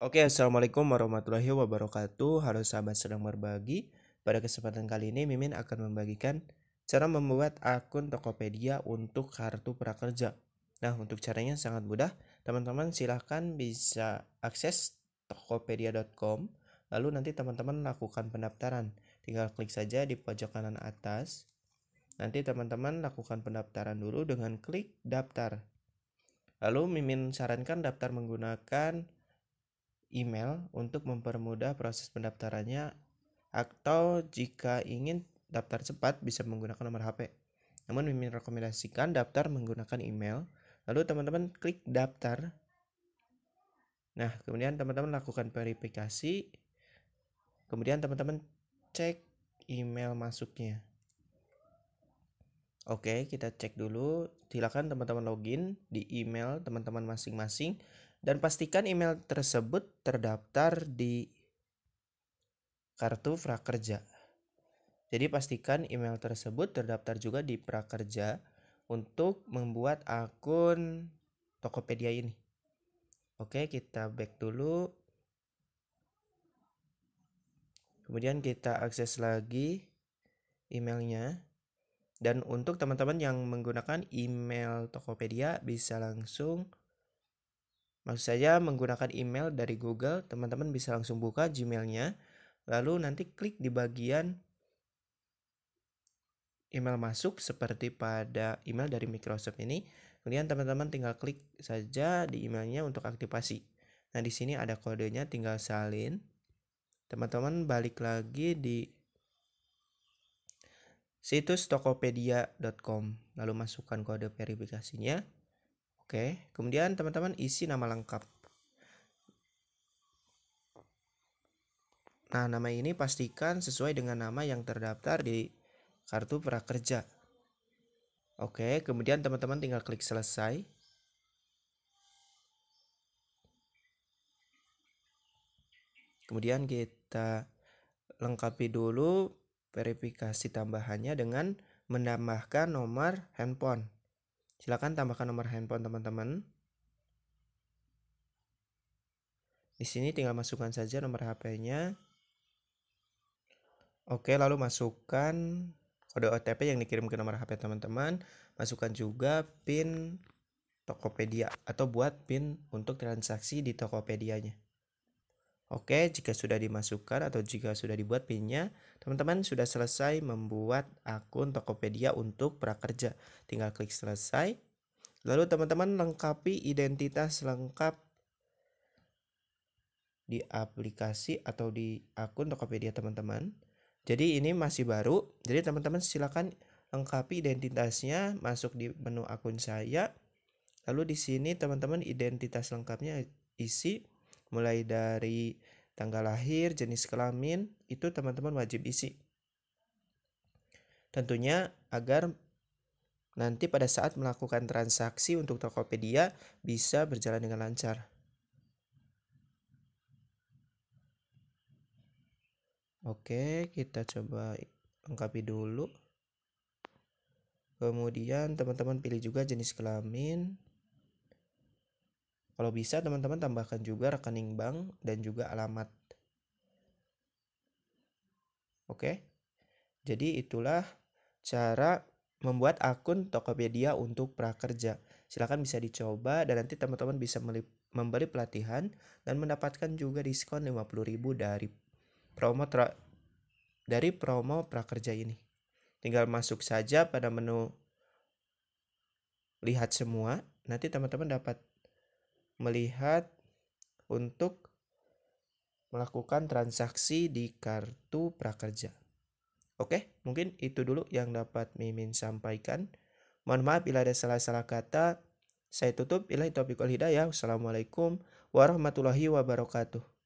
Oke, Assalamualaikum warahmatullahi wabarakatuh. Halo sahabat sedang berbagi. Pada kesempatan kali ini, Mimin akan membagikan cara membuat akun Tokopedia untuk kartu prakerja. Nah, untuk caranya sangat mudah. Teman-teman silahkan bisa akses tokopedia.com. Lalu nanti teman-teman lakukan pendaftaran. Tinggal klik saja di pojok kanan atas. Nanti teman-teman lakukan pendaftaran dulu dengan klik daftar. Lalu Mimin sarankan daftar menggunakan email untuk mempermudah proses pendaftarannya atau jika ingin daftar cepat bisa menggunakan nomor HP. Namun Mimin rekomendasikan daftar menggunakan email. Lalu teman-teman klik daftar. Nah, kemudian teman-teman lakukan verifikasi. Kemudian teman-teman cek email masuknya. Oke, kita cek dulu. Silakan teman-teman login di email teman-teman masing-masing dan pastikan email tersebut terdaftar di kartu prakerja. Jadi pastikan email tersebut terdaftar juga di prakerja untuk membuat akun Tokopedia ini. Oke, kita back dulu. Kemudian kita akses lagi emailnya. Dan untuk teman-teman yang menggunakan email Tokopedia bisa langsung Maksud saya menggunakan email dari Google, teman-teman bisa langsung buka Gmailnya, lalu nanti klik di bagian email masuk seperti pada email dari Microsoft ini. Kemudian teman-teman tinggal klik saja di emailnya untuk aktivasi. Nah di sini ada kodenya, tinggal salin. Teman-teman balik lagi di situs tokopedia.com lalu masukkan kode verifikasinya Oke, kemudian teman-teman isi nama lengkap. Nah, nama ini pastikan sesuai dengan nama yang terdaftar di kartu prakerja. Oke, kemudian teman-teman tinggal klik selesai. Kemudian kita lengkapi dulu verifikasi tambahannya dengan menambahkan nomor handphone. Silakan tambahkan nomor handphone teman-teman. Di sini tinggal masukkan saja nomor HP-nya. Oke, lalu masukkan kode OTP yang dikirim ke nomor HP teman-teman. Masukkan juga PIN Tokopedia atau buat PIN untuk transaksi di Tokopedia-nya. Oke, jika sudah dimasukkan atau jika sudah dibuat pinnya, teman-teman sudah selesai membuat akun Tokopedia untuk prakerja. Tinggal klik selesai. Lalu teman-teman lengkapi identitas lengkap di aplikasi atau di akun Tokopedia teman-teman. Jadi ini masih baru. Jadi teman-teman silakan lengkapi identitasnya, masuk di menu akun saya. Lalu di sini teman-teman identitas lengkapnya isi mulai dari tanggal lahir, jenis kelamin, itu teman-teman wajib isi. Tentunya agar nanti pada saat melakukan transaksi untuk Tokopedia bisa berjalan dengan lancar. Oke, kita coba lengkapi dulu. Kemudian teman-teman pilih juga jenis kelamin. Kalau bisa teman-teman tambahkan juga rekening bank dan juga alamat. Oke. Jadi itulah cara membuat akun Tokopedia untuk prakerja. Silahkan bisa dicoba dan nanti teman-teman bisa membeli pelatihan dan mendapatkan juga diskon 50.000 dari promo tra dari promo prakerja ini. Tinggal masuk saja pada menu lihat semua, nanti teman-teman dapat melihat untuk melakukan transaksi di kartu prakerja. Oke, mungkin itu dulu yang dapat Mimin sampaikan. Mohon maaf bila ada salah-salah kata. Saya tutup. Ilahi topik wal hidayah. Wassalamualaikum warahmatullahi wabarakatuh.